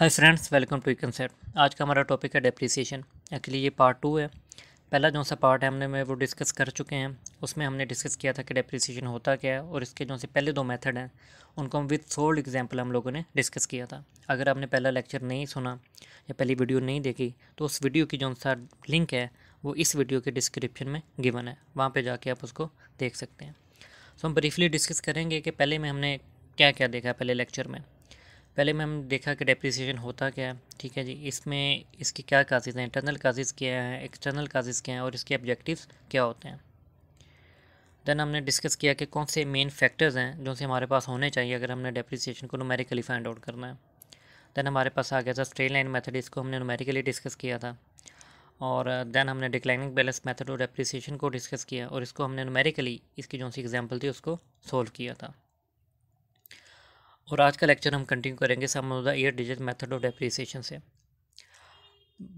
hi friends welcome to concept आज का हमारा टॉपिक है डेप्रिसिएशन एक्चुअली ये पार्ट टू है पहला जो सा पार्ट है हमने में वो डिस्कस कर चुके हैं उसमें हमने डिस्कस किया था कि डेप्रिसिएशन होता क्या है और इसके जो से पहले दो मेथड हैं उनको हम विथ सोल्ड एग्जांपल हम लोगों ने डिस्कस किया था अगर आपने पहला लेक्चर नहीं सुना या पहली वीडियो नहीं देखी तो उस वीडियो की जो सा लिंक है वो इस वीडियो के डिस्क्रिप्शन में गिवन है वहाँ पर जाके आप उसको देख सकते हैं सो हम ब्रीफली डिस्कस करेंगे कि पहले में हमने क्या क्या देखा पहले लेक्चर में पहले मैं हम देखा कि डेप्रिसिएशन होता क्या है ठीक है जी इसमें इसकी क्या काजेज़ हैं इंटरनल काजेज़ क्या हैं एक्सटर्नल काजेज़ क्या हैं और इसके ऑब्जेक्टिव्स क्या होते हैं देन हमने डिस्कस किया कि कौन से मेन फैक्टर्स हैं जो से हमारे पास होने चाहिए अगर हमने डेप्रिसिएशन को नोमेरिकली फाइंड आउट करना है देन हमारे पास आ गया था स्ट्रेट लाइन मैथड इसको हमने नोमेरिकली डिस्कस किया था और देन uh, हमने डिक्लाइनिंग बैलेंस मैथड और डेप्रिसिएशन को डिस्कस किया और इसको हमने नोमेरिकली इसकी जो सी एग्जाम्पल थी उसको सोल्व किया था और आज का लेक्चर हम कंटिन्यू करेंगे sum of the eight digit method of depreciation से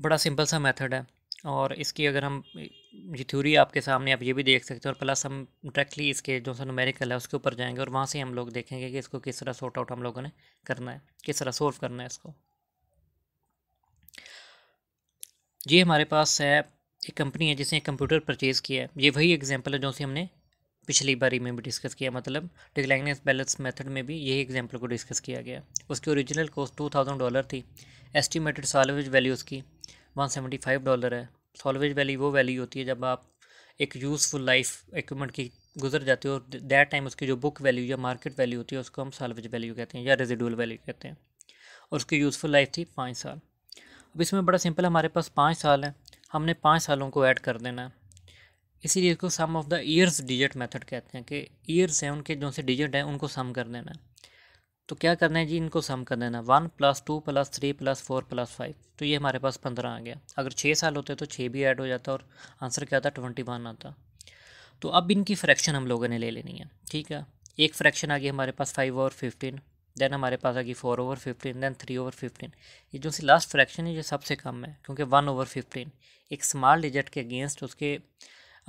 बड़ा सिंपल सा मेथड है और इसकी अगर हम ये थ्योरी आपके सामने आप ये भी देख सकते हैं और प्लस हम डायरेक्टली इसके जो सा नुमेरिकल है उसके ऊपर जाएंगे और वहाँ से हम लोग देखेंगे कि इसको किस तरह सॉर्ट आउट हम लोगों ने करना है किस तरह सोल्व करना है इसको ये हमारे पास है एक कंपनी है जिसने कंप्यूटर परचेज़ किया है ये वही एग्जांपल है जो से हमने पिछली बारी में भी डिस्कस किया मतलब डिक्लाइनिंग बैलेंस मेथड में भी यही एग्जाम्पल को डिस्कस किया गया उसकी original cost two thousand dollar थी एस्टिमेटेड सॉलवेज वैल्यू उसकी वन सेवेंटी फाइव डॉलर है सॉलवेज वैल्यू वो वैल्यू होती है जब आप एक यूज़फुल लाइफ इक्विपमेंट की गुजर जाती है और दैट टाइम उसकी जो बुक वैल्यू या मार्केट वैल्यू होती है उसको हम सॉलवेज वैल्यू कहते हैं या रेजिडुअल वैल्यू कहते हैं और उसकी यूज़फुल लाइफ थी पाँच साल अब इसमें बड़ा सिंपल हमारे पास पाँच साल हैं हमने पाँच सालों को ऐड कर देना है इसीलिए इसको sum of the years digit method कहते हैं कि ईयर्स हैं उनके जो से डिजिट हैं उनको सम कर देना तो क्या करना है जी इनको सम कर देना one plus two plus three plus four plus five तो ये हमारे पास पंद्रह आ गया अगर छः साल होते तो छः भी ऐड हो जाता और आंसर क्या आता ट्वेंटी वन आता तो अब इनकी फ्रैक्शन हम लोगों ने ले लेनी है ठीक है एक फ्रैक्शन आ गई हमारे पास फाइव ओवर फिफ्टीन देन हमारे पास आ गई four over fifteen then three over fifteen ये जो सी लास्ट फ्रैक्शन है ये सबसे कम है क्योंकि वन ओवर फिफ्टीन एक स्मॉल डिजिट के अगेंस्ट उसके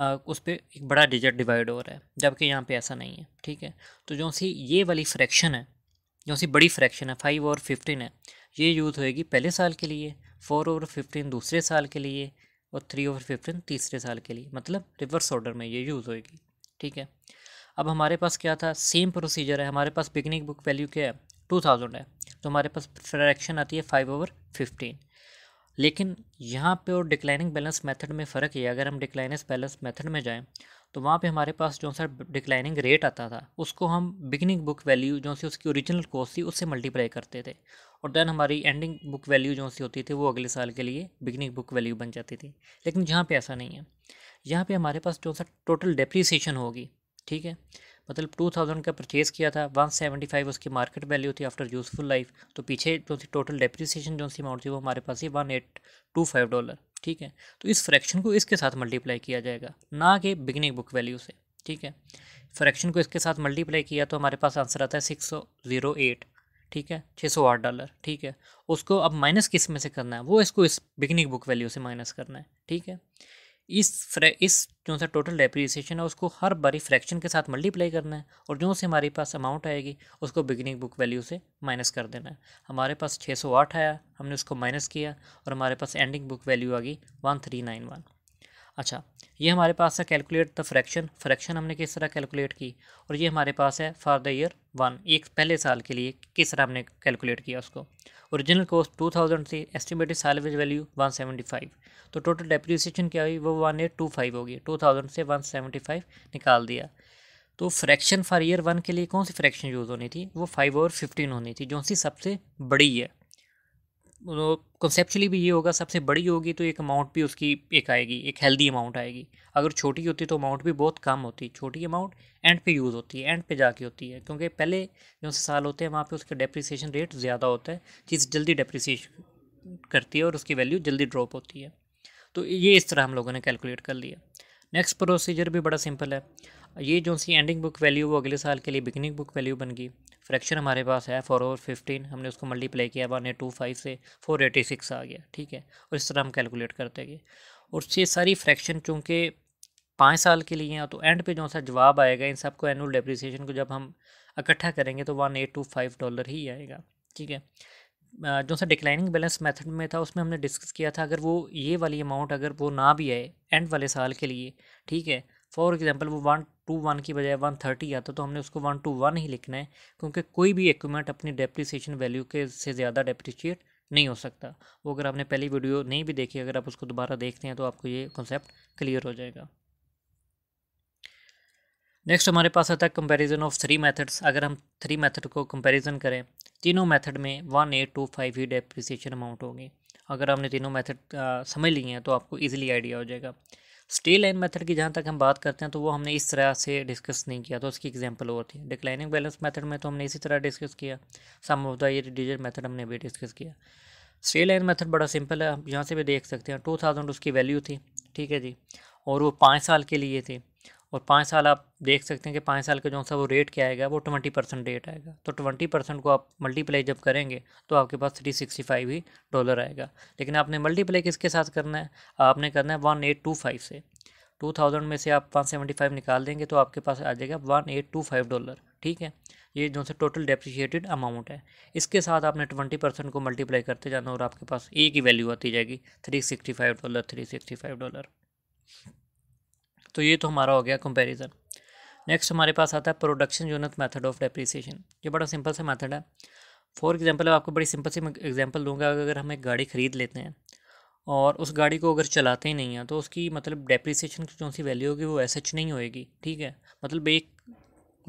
उस पर एक बड़ा डिजिट डिवाइड हो रहा है जबकि यहाँ पे ऐसा नहीं है ठीक है तो जो सी ये वाली फ्रैक्शन है जो सी बड़ी फ्रैक्शन है फाइव और फिफ्टीन है ये यूज़ होएगी पहले साल के लिए फोर ओवर फिफ्टीन दूसरे साल के लिए और थ्री ओवर फिफ्टीन तीसरे साल के लिए मतलब रिवर्स ऑर्डर में ये यूज़ होएगी ठीक है अब हमारे पास क्या था सेम प्रोसीजर है हमारे पास पिकनिक बुक वैल्यू क्या है टू थाउजेंड है तो हमारे पास फ्रैक्शन आती है फाइव ओवर फिफ्टीन लेकिन यहाँ पे और डिक्लाइनिंग बैलेंस मेथड में फ़र्क है अगर हम डिक्लाइनिंग बैलेंस मेथड में जाएँ तो वहाँ पे हमारे पास जो सा डिक्लाइनिंग रेट आता था उसको हम बिगनिंग बुक वैल्यू जो सी उसकी ओरिजिनल कॉस्ट थी उससे मल्टीप्लाई करते थे और देन हमारी एंडिंग बुक वैल्यू जो सी होती थी वो अगले साल के लिए बिगनिंग बुक वैल्यू बन जाती थी लेकिन यहाँ पर ऐसा नहीं है यहाँ पर हमारे पास जो सा टोटल डेप्रीसीशन होगी ठीक है मतलब टू थाउजेंड का परचेज़ किया था वन सेवेंटी फाइव उसकी मार्केट वैल्यू थी आफ्टर यूज़फुल लाइफ तो पीछे जो थी टोटल डेप्रिसिएशन जो सी अमाउंट थी वो हमारे पास ही one eight two five dollar ठीक है तो इस फ्रैक्शन को इसके साथ मल्टीप्लाई किया जाएगा ना कि बिगनिंग बुक वैल्यू से ठीक है फ्रैक्शन को इसके साथ मल्टीप्लाई किया तो हमारे पास आंसर आता है सिक्स ज़ीरो एट ठीक है छः सौ आठ डॉलर ठीक है उसको अब माइनस किस में से करना है वो इसको इस बिगनिंग बुक वैल्यू से माइनस करना है ठीक है इस फ्रे इस जो सा टोटल डेप्रीसिएशन है उसको हर बारी फ्रैक्शन के साथ मल्टीप्लाई करना है और जो से हमारे पास अमाउंट आएगी उसको बिगिनिंग बुक वैल्यू से माइनस कर देना है हमारे पास 608 आया हमने उसको माइनस किया और हमारे पास एंडिंग बुक वैल्यू आ गई वन थ्री नाइन वन अच्छा ये हमारे पास है कैलकुलेट द फ्रैक्शन फ्रैक्शन हमने किस तरह कैलकुलेट की और ये हमारे पास है फॉर द ईयर वन एक पहले साल के लिए किस तरह हमने कैलकुलेट किया उसको ओरिजिनल कॉस्ट टू थाउजेंड थी estimated salvage value one seventy five तो टोटल डेप्रिसिएशन क्या हुई वो वन एट टू फाइव होगी टू थाउजेंड से वन सेवेंटी फाइव निकाल दिया तो फ्रैक्शन फॉर ईयर वन के लिए कौन सी फ्रैक्शन यूज़ होनी थी वो फाइव और फिफ्टीन होनी थी जो सी सबसे बड़ी है कंसेप्चुअली भी ये होगा सबसे बड़ी होगी तो एक अमाउंट भी उसकी एक आएगी एक हेल्दी अमाउंट आएगी अगर छोटी होती तो अमाउंट भी बहुत कम होती छोटी अमाउंट एंड पे यूज़ होती है एंड पे जाके होती है क्योंकि पहले जो साल होते हैं वहाँ पे उसका डेप्रिसिएशन रेट ज़्यादा होता है चीज़ जल्दी डेप्रिसिएशन करती है और उसकी वैल्यू जल्दी ड्रॉप होती है तो ये इस तरह हम लोगों ने कैलकुलेट कर लिया नेक्स्ट प्रोसीजर भी बड़ा सिंपल है ये जो सी एंडिंग बुक वैल्यू वो अगले साल के लिए बिगनिंग बुक वैल्यू बन गई फ्रैक्शन हमारे पास है फोर ओवर फिफ्टीन हमने उसको मल्टीप्लाई किया वन एट टू फाइव से फोर एटी सिक्स आ गया ठीक है और इस तरह हम कैलकुलेट करते गए और ये सारी फ्रैक्शन चूँकि पाँच साल के लिए हैं तो एंड पे जो सा जवाब आएगा इन सबको एनुअल डेप्रिसिएशन को जब हम इकट्ठा करेंगे तो one eight two five dollar ही आएगा ठीक है जो सा डिक्लाइनिंग बैलेंस मेथड में था उसमें हमने डिस्कस किया था अगर वो ये वाली अमाउंट अगर वो ना भी आए एंड वाले साल के लिए ठीक है फॉर एग्ज़ाम्पल वो वन टू वन की बजाय वन थर्टी आता तो हमने उसको वन टू वन ही लिखना है क्योंकि कोई भी इक्विपमेंट अपनी डेप्रिसिएशन वैल्यू के से ज़्यादा डेप्रिशिएट नहीं हो सकता वो अगर आपने पहली वीडियो नहीं भी देखी अगर आप उसको दोबारा देखते हैं तो आपको ये कॉन्सेप्ट क्लियर हो जाएगा नेक्स्ट हमारे पास आता है कंपेरिजन ऑफ थ्री मैथड्स अगर हम थ्री मैथड को कंपेरिजन करें तीनों मैथड में वन एट टू फाइव ही डेप्रिसिएशन अमाउंट होगी अगर आपने तीनों मैथड समझ लिए हैं तो आपको ईजिली आइडिया हो जाएगा स्टे लाइन मेथड की जहाँ तक हम बात करते हैं तो वो हमने इस तरह से डिस्कस नहीं किया तो उसकी एग्जांपल और थी डिक्लाइनिंग बैलेंस मेथड में तो हमने इसी तरह डिस्कस किया सम ऑफ द ये डिजिट मेथड हमने भी डिस्कस किया स्टे लाइन मेथड बड़ा सिंपल है आप यहाँ से भी देख सकते हैं टू थाउजेंड उसकी वैल्यू थी ठीक है जी और वो पाँच साल के लिए थी और पाँच साल आप देख सकते हैं कि पाँच साल का जो सा वो रेट क्या आएगा वो ट्वेंटी परसेंट रेट आएगा तो ट्वेंटी परसेंट को आप मल्टीप्लाई जब करेंगे तो आपके पास थ्री सिक्सटी फाइव ही डॉलर आएगा लेकिन आपने मल्टीप्लाई किसके साथ करना है आपने करना है वन एट टू फाइव से टू थाउजेंड में से आप वन सेवेंटी फाइव निकाल देंगे तो आपके पास आ जाएगा one eight two five dollar ठीक है ये जो से टोटल डेप्रिशिएटेड अमाउंट है इसके साथ आपने ट्वेंटी परसेंट को मल्टीप्लाई करते जाना और आपके पास ए की वैल्यू आती जाएगी three sixty five dollar three sixty five dollar तो ये तो हमारा हो गया कंपैरिजन नेक्स्ट हमारे पास आता है production unit method of depreciation ये बड़ा सिंपल सा मेथड है फॉर एग्जांपल आपको बड़ी सिंपल सी एग्जांपल दूंगा अगर हम एक गाड़ी ख़रीद लेते हैं और उस गाड़ी को अगर चलाते ही नहीं हैं तो उसकी मतलब डेप्रीसीशन की जो सी वैल्यू होगी वो एस नहीं होएगी ठीक है मतलब एक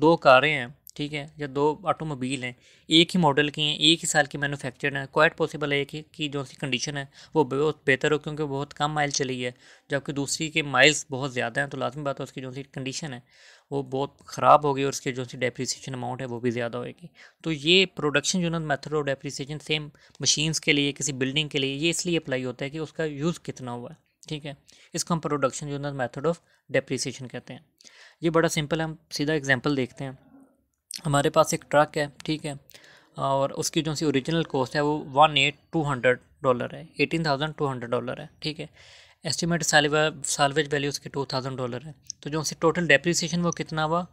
दो कारें हैं ठीक है या दो ऑटोमोबाइल हैं एक ही मॉडल के हैं एक ही साल की मैनुफैक्चर हैं क्वाइट पॉसिबल है कि, कि जो सी कंडीशन है वो बहुत बेहतर हो क्योंकि बहुत कम माइल चली है जबकि दूसरी के माइल्स बहुत ज़्यादा हैं तो लाजमी बात है उसकी जो सी कंडीशन है वो बहुत ख़राब होगी और उसके जो सी डेप्रीसीशन अमाउंट है वो भी ज़्यादा होगी तो ये प्रोडक्शन यूनिट मेथड और डेप्रीसीशन सेम मशीन्स के लिए किसी बिल्डिंग के लिए ये इसलिए अप्लाई होता है कि उसका यूज़ कितना हुआ है ठीक है इसको हम production unit method of depreciation कहते हैं ये बड़ा सिंपल है हम सीधा एग्जाम्पल देखते हैं हमारे पास एक ट्रक है ठीक है और उसकी जो सी ओरिजिनल कॉस्ट है वो one eight two hundred dollar है eighteen thousand two hundred dollar है ठीक है एस्टिमेट सालवेज वैल्यू उसकी टू थाउजेंड डॉलर है तो जो सी टोटल डेप्रिसिएशन वो कितना हुआ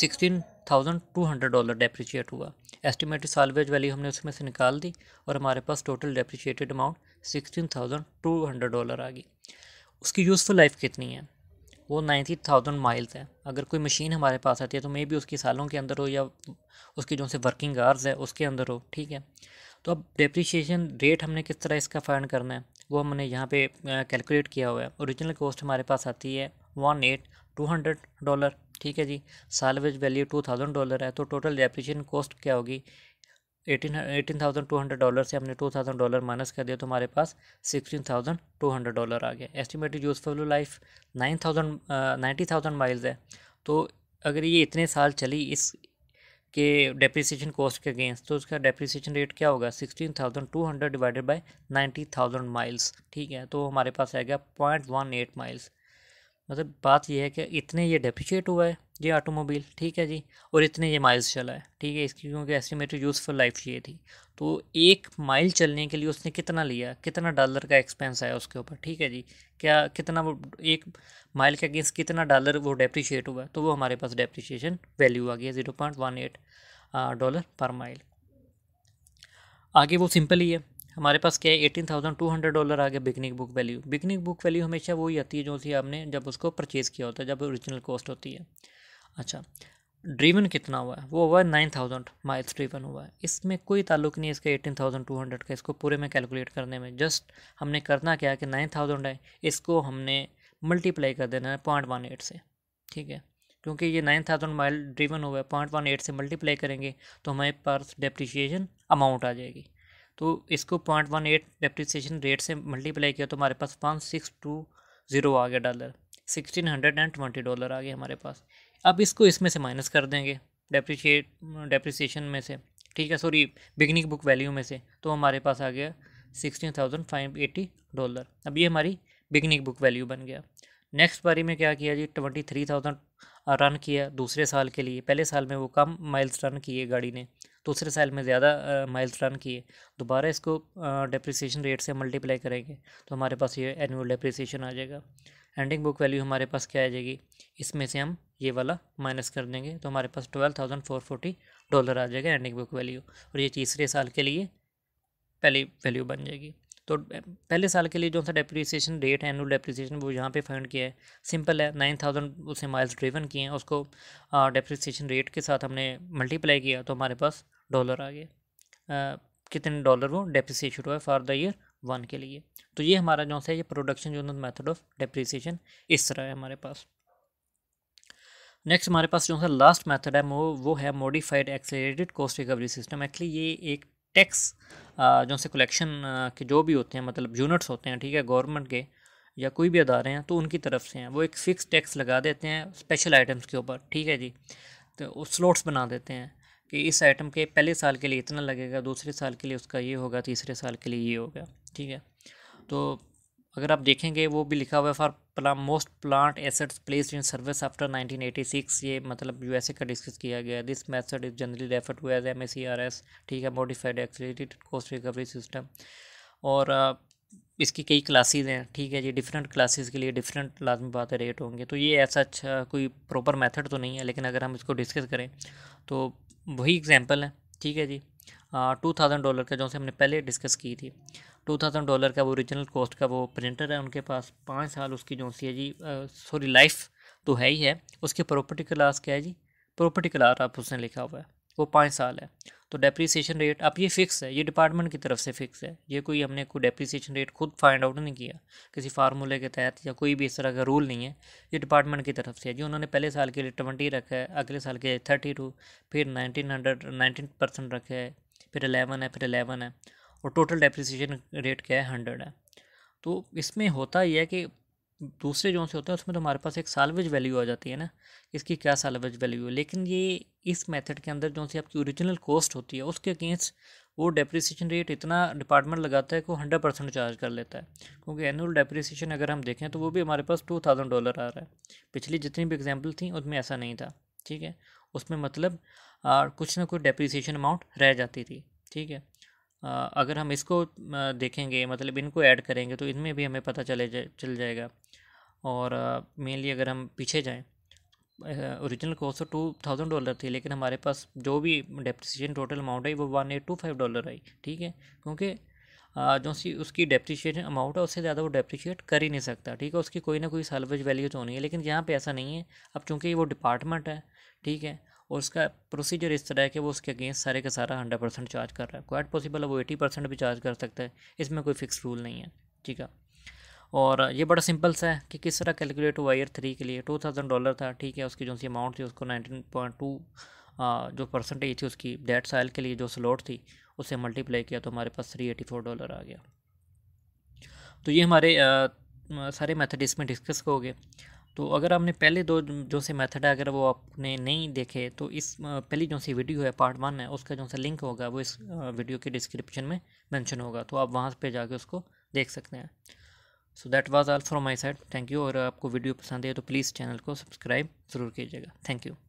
sixteen thousand two hundred dollar depreciate हुआ एस्टिमेट सालवेज वैल्यू हमने उसमें से निकाल दी और हमारे पास total depreciated amount sixteen thousand two hundred dollar आ गई उसकी यूज़फुल लाइफ कितनी है वो नाइन्टी थाउजेंड माइल्स है अगर कोई मशीन हमारे पास आती है तो मे भी उसकी सालों के अंदर हो या उसकी जो से वर्किंग आवर्स है उसके अंदर हो ठीक है तो अब डिप्रिशिएशन रेट हमने किस तरह इसका फाइंड करना है वो हमने यहाँ पे कैलकुलेट किया हुआ है ओरिजिनल कॉस्ट हमारे पास आती है one eight two hundred dollar ठीक है जी salvage value two thousand dollar है तो टोटल डेप्रिशिएशन कॉस्ट क्या होगी eighteen eighteen thousand two hundred dollar से हमने टू थाउजेंड डॉलर माइनस कर दिया तो हमारे पास sixteen thousand two hundred dollar आ गया estimated useful life nine thousand ninety thousand miles है तो अगर ये इतने साल चली इस के डेप्रिसिएशन कॉस्ट के अगेंस्ट तो उसका डेप्रिसिएशन रेट क्या होगा sixteen thousand two hundred divided by ninety thousand miles ठीक है तो हमारे पास आएगा पॉइंट वन एट माइल्स मतलब बात यह है कि इतने ये डेप्रिशिएट हुआ है ये ऑटोमोबाइल ठीक है जी और इतने ये माइल्स चला है ठीक है इसकी क्योंकि एस्टिमेटेड यूज़फुल लाइफ ये थी तो एक माइल चलने के लिए उसने कितना लिया कितना डॉलर का एक्सपेंस आया उसके ऊपर ठीक है जी क्या कितना वो एक माइल के अगेंस्ट कितना डॉलर वो डेप्रिशिएट हुआ तो वो हमारे पास डेप्रिशिएशन वैल्यू आ गया zero point one eight dollar पर माइल आगे वो सिंपल ही है हमारे पास क्या है eighteen thousand two hundred dollar आ गया beginning book value beginning book value हमेशा वही आती है जो थी आपने जब उसको परचेज़ किया होता है जब ओरिजिनल कॉस्ट होती है अच्छा ड्रीवन कितना हुआ है वो हुआ है नाइन थाउजेंड माइल्स ड्रीवन हुआ है इसमें कोई ताल्लुक नहीं है इसका एटीन थाउजेंड टू हंड्रेड का इसको पूरे में कैलकुलेट करने में जस्ट हमने करना क्या कि नाइन थाउजेंड है इसको हमने मल्टीप्लाई कर देना है पॉइंट वन एट से ठीक है क्योंकि ये नाइन थाउजेंड माइल ड्रीवन हुआ है पॉइंट वन एट से मल्टीप्लाई करेंगे तो हमारे पास डेप्रिशिएशन अमाउंट आ जाएगी तो इसको point one eight depreciation rate से मल्टीप्लाई किया तो हमारे पास पाँच सिक्स टू ज़ीरो आ गया dollar sixteen hundred and twenty dollar आ गए हमारे पास अब इसको इसमें से माइनस कर देंगे डेप्रिशिएट डेप्रिसिएशन में से ठीक है सॉरी बिगनिंग बुक वैल्यू में से तो हमारे पास आ गया sixteen thousand five eighty dollar अब ये हमारी बिगनिंग बुक वैल्यू बन गया नेक्स्ट बारी में क्या किया जी ट्वेंटी थ्री थाउजेंड रन किया दूसरे साल के लिए पहले साल में वो कम माइल्स रन किए गाड़ी ने दूसरे साल में ज़्यादा माइल्स रन किए दोबारा इसको डिप्रिसिएशन रेट से मल्टीप्लाई करेंगे तो हमारे पास ये एनुअल डेप्रिसिएशन आ जाएगा एंडिंग बुक वैल्यू हमारे पास क्या आ जाएगी इसमें से हम ये वाला माइनस कर देंगे तो हमारे पास twelve thousand four forty dollar आ जाएगा एंडिंग बुक वैल्यू और ये तीसरे साल के लिए पहली वैल्यू बन जाएगी तो पहले साल के लिए जो सा डेप्रिसिएशन रेट है एनुअल डेप्रिसिएशन वो यहाँ पे फाइंड किया है सिंपल है नाइन थाउजेंड उसे माइल्स ड्रिवन किए हैं उसको डेप्रिसिएशन रेट के साथ हमने मल्टीप्लाई किया तो हमारे पास डॉलर आ गया कितने डॉलर वो डेप्रिसिएशन हुआ है फॉर द ईयर वन के लिए तो ये हमारा जो है ये production unit method of depreciation इस तरह है हमारे पास नेक्स्ट हमारे पास जो है लास्ट मेथड है वो वो है modified accelerated cost recovery system actually ये एक टैक्स जो से कलेक्शन के जो भी होते हैं मतलब यूनिट्स होते हैं ठीक है गवर्नमेंट के या कोई भी अदारे हैं तो उनकी तरफ से हैं वो एक फ़िक्स टैक्स लगा देते हैं स्पेशल आइटम्स के ऊपर ठीक है जी तो स्लॉट्स बना देते हैं कि इस आइटम के पहले साल के लिए इतना लगेगा दूसरे साल के लिए उसका ये होगा तीसरे साल के लिए ये होगा ठीक है तो अगर आप देखेंगे वो भी लिखा हुआ है फॉर प्ला most plant assets placed in service after 1986 ये मतलब यूएसए का डिस्कस किया गया this method is generally refer to as M ठीक है modified accelerated cost recovery system और इसकी कई क्लासेज हैं ठीक है ये डिफरेंट क्लासेज़ के लिए डिफरेंट लाजमी बात रेट होंगे तो ये ऐसा अच्छा कोई प्रॉपर मेथड तो नहीं है लेकिन अगर हम इसको डिस्कस करें तो वही एग्जाम्पल है ठीक है जी टू थाउजेंड डॉलर का जो से हमने पहले डिस्कस की थी टू थाउजेंड डॉलर का वो ओरिजिनल कॉस्ट का वो प्रिंटर है उनके पास पाँच साल उसकी जो सी है जी सॉरी लाइफ तो है ही है उसके प्रॉपर्टी क्लास क्या है जी प्रॉपर्टी क्लास आप उसने लिखा हुआ है वो पाँच साल है तो डेप्रीसीशन रेट अब ये फिक्स है ये डिपार्टमेंट की तरफ से फिक्स है ये कोई हमने कोई डेप्रीसीशन रेट खुद फाइंड आउट नहीं किया किसी फार्मूले के तहत या कोई भी इस तरह का रूल नहीं है ये डिपार्टमेंट की तरफ से है जी उन्होंने पहले साल के लिए ट्वेंटी रखा है अगले साल के थर्टी टू फिर नाइनटीन हंड्रेड नाइनटीन परसेंट रखे है फिर अलेवन है फिर अलेवन है और टोटल डेप्रीसीशन रेट क्या है हंड्रेड है तो इसमें होता यह है कि दूसरे जो से होते हैं उसमें तो हमारे पास एक सालवेज वैल्यू आ जाती है ना इसकी क्या सालवेज वैल्यू है लेकिन ये इस मेथड के अंदर जो से आपकी ओरिजिनल कॉस्ट होती है उसके अगेंस्ट वो डेप्रिसिएशन रेट इतना डिपार्टमेंट लगाता है कि वो हंड्रेड परसेंट चार्ज कर लेता है क्योंकि एनुअल डेप्रिसिएशन अगर हम देखें तो वो भी हमारे पास टू थाउजेंड डॉलर आ रहा है पिछली जितनी भी एग्जाम्पल थी उसमें ऐसा नहीं था ठीक है उसमें मतलब आ, कुछ ना कुछ डेप्रिसिएशन अमाउंट रह जाती थी ठीक है अगर हम इसको देखेंगे मतलब इनको ऐड करेंगे तो इनमें भी हमें पता चले जाए चल जाएगा और मेनली अगर हम पीछे जाएँ ओरिजिनल कॉस्ट तो टू थाउजेंड डॉलर थी लेकिन हमारे पास जो भी डेप्रिसिएशन टोटल अमाउंट आई वो one eight two five dollar आई ठीक है क्योंकि जो सी उसकी डेप्रिशिएशन अमाउंट है उससे ज़्यादा वो डेप्रिशिएट कर ही नहीं सकता ठीक है उसकी कोई ना कोई सालवेज वैल्यू तो होनी है लेकिन यहाँ पे ऐसा नहीं है अब चूँकि वो डिपार्टमेंट है ठीक है और उसका प्रोसीजर इस तरह है कि वो उसके अगेंस्ट सारे का सारा हंड्रेड परसेंट चार्ज कर रहा है क्वाइट पॉसिबल है वो एटी परसेंट भी चार्ज कर सकता है इसमें कोई फिक्स रूल नहीं है ठीक है और ये बड़ा सिंपल सा है कि किस तरह कैलकुलेट हुआ ईयर थ्री के लिए टू थाउजेंड डॉलर था ठीक है उसकी जो सी अमाउंट थी उसको नाइनटीन पॉइंट टू जो परसेंटेज थी उसकी डेट साल के लिए जो स्लॉट थी उसे मल्टीप्लाई किया तो हमारे पास थ्री एटी फोर डॉलर आ गया तो ये हमारे आ, सारे मैथड इसमें डिस्कस हो गए तो अगर आपने पहले दो जो से मेथड है अगर वो आपने नहीं देखे तो इस पहली जो सी वीडियो है पार्ट वन है उसका जो सा लिंक होगा वो इस वीडियो के डिस्क्रिप्शन में मेंशन होगा तो आप वहाँ पे जाके उसको देख सकते हैं so that was all from my side thank you और आपको वीडियो पसंद है तो प्लीज़ चैनल को सब्सक्राइब ज़रूर कीजिएगा थैंक यू